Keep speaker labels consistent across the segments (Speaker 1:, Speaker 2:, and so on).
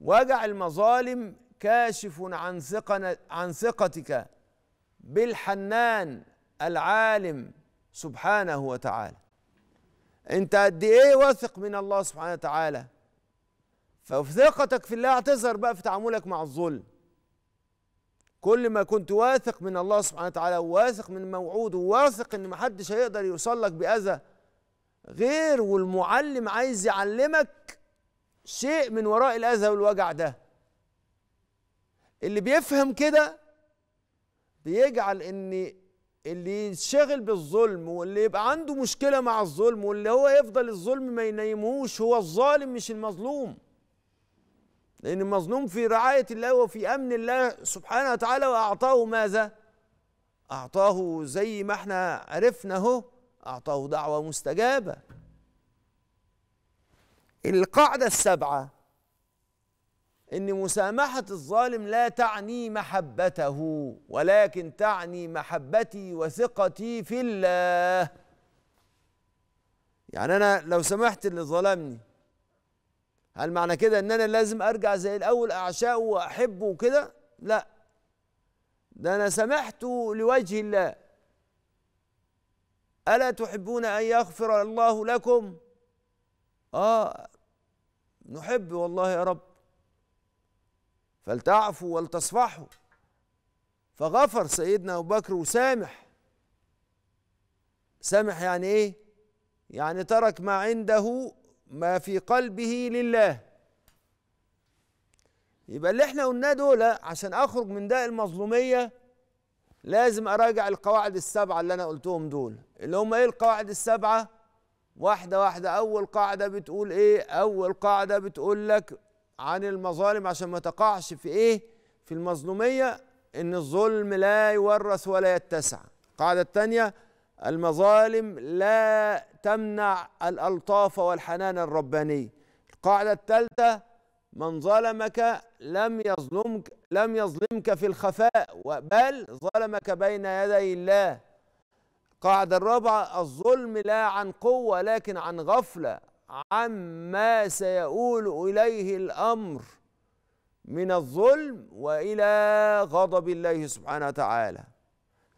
Speaker 1: وجع المظالم كاشف عن ثقنا عن ثقتك بالحنان العالم سبحانه وتعالى انت قد ايه واثق من الله سبحانه وتعالى فثقتك في الله هتظهر بقى في تعاملك مع الظلم كل ما كنت واثق من الله سبحانه وتعالى واثق من موعوده واثق ان محدش هيقدر يوصل لك باذى غير والمعلم عايز يعلمك شيء من وراء الأذى والوجع ده اللي بيفهم كده بيجعل ان اللي ينشغل بالظلم واللي يبقى عنده مشكلة مع الظلم واللي هو يفضل الظلم ما ينيمهوش هو الظالم مش المظلوم لأن المظلوم في رعاية الله وفي أمن الله سبحانه وتعالى وأعطاه ماذا؟ أعطاه زي ما احنا عرفنا أهو أعطاه دعوة مستجابة القاعدة السبعة إن مسامحة الظالم لا تعني محبته ولكن تعني محبتي وثقتي في الله يعني أنا لو سمحت اللي ظلمني هل معنى كده إن أنا لازم أرجع زي الأول أعشقه وأحبه وكده؟ لا ده أنا سمحته لوجه الله ألا تحبون أن يغفر الله لكم؟ اه نحب والله يا رب فلتعفوا ولتصفحوا فغفر سيدنا ابو بكر وسامح سامح يعني ايه يعني ترك ما عنده ما في قلبه لله يبقى اللي احنا قلناه دول عشان اخرج من داء المظلوميه لازم اراجع القواعد السبعه اللي انا قلتهم دول اللي هم ايه القواعد السبعه واحدة واحدة أول قاعدة بتقول إيه أول قاعدة بتقول لك عن المظالم عشان ما تقعش في إيه في المظلومية إن الظلم لا يورث ولا يتسع القاعدة الثانية المظالم لا تمنع الألطاف والحنان الرباني القاعدة الثالثة من ظلمك لم يظلمك لم يظلمك في الخفاء بل ظلمك بين يدي الله القاعدة الرابعة الظلم لا عن قوة لكن عن غفلة عما سيؤول إليه الأمر من الظلم وإلى غضب الله سبحانه وتعالى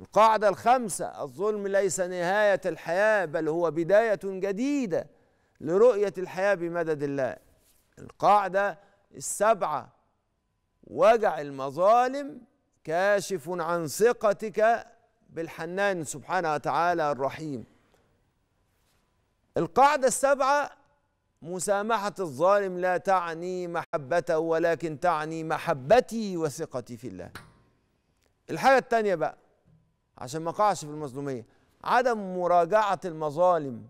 Speaker 1: القاعدة الخامسة الظلم ليس نهاية الحياة بل هو بداية جديدة لرؤية الحياة بمدد الله القاعدة السبعة وجع المظالم كاشف عن ثقتك بالحنان سبحانه وتعالى الرحيم القاعدة السابعة مسامحة الظالم لا تعني محبته ولكن تعني محبتي وثقتي في الله الحاجة الثانية بقى عشان ما اقعش في المظلومية عدم مراجعة المظالم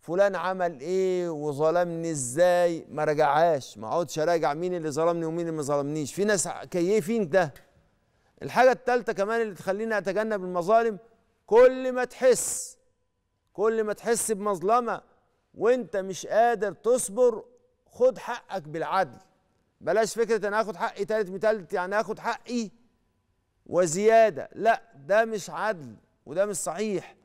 Speaker 1: فلان عمل ايه وظلمني ازاي ما رجعهاش ما اقعدش اراجع مين اللي ظلمني ومين اللي ما ظلمنيش في ناس كيفين ده الحاجة الثالثة كمان اللي تخليني أتجنب المظالم كل ما تحس كل ما تحس بمظلمة وأنت مش قادر تصبر خد حقك بالعدل بلاش فكرة أنا هاخد حقي تالت متالت يعني هاخد حقي وزيادة لا ده مش عدل وده مش صحيح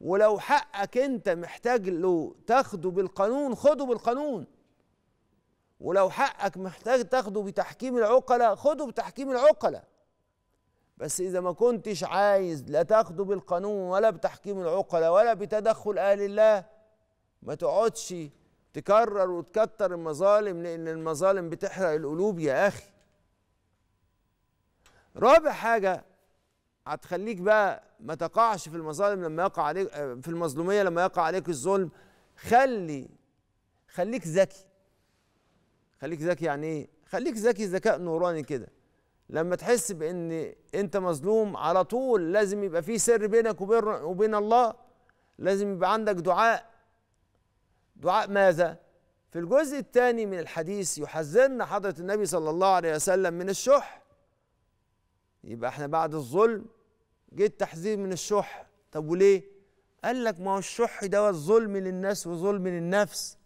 Speaker 1: ولو حقك أنت محتاج له تاخده بالقانون خده بالقانون ولو حقك محتاج تاخده بتحكيم العقلاء خده بتحكيم العقلاء بس إذا ما كنتش عايز لا تاخده بالقانون ولا بتحكيم العقلاء ولا بتدخل أهل الله ما تقعدش تكرر وتكتر المظالم لأن المظالم بتحرق القلوب يا أخي رابع حاجة هتخليك بقى ما تقعش في المظالم لما يقع عليك في المظلومية لما يقع عليك الظلم خلي خليك ذكي خليك ذكي يعني ايه؟ خليك ذكي ذكاء نوراني كده لما تحس بان انت مظلوم على طول لازم يبقى في سر بينك وبين الله لازم يبقى عندك دعاء دعاء ماذا في الجزء الثاني من الحديث يحذرنا حضرة النبي صلى الله عليه وسلم من الشح يبقى احنا بعد الظلم جه التحذير من الشح طب وليه قال لك ما هو الشح ده ظلم للناس وظلم للنفس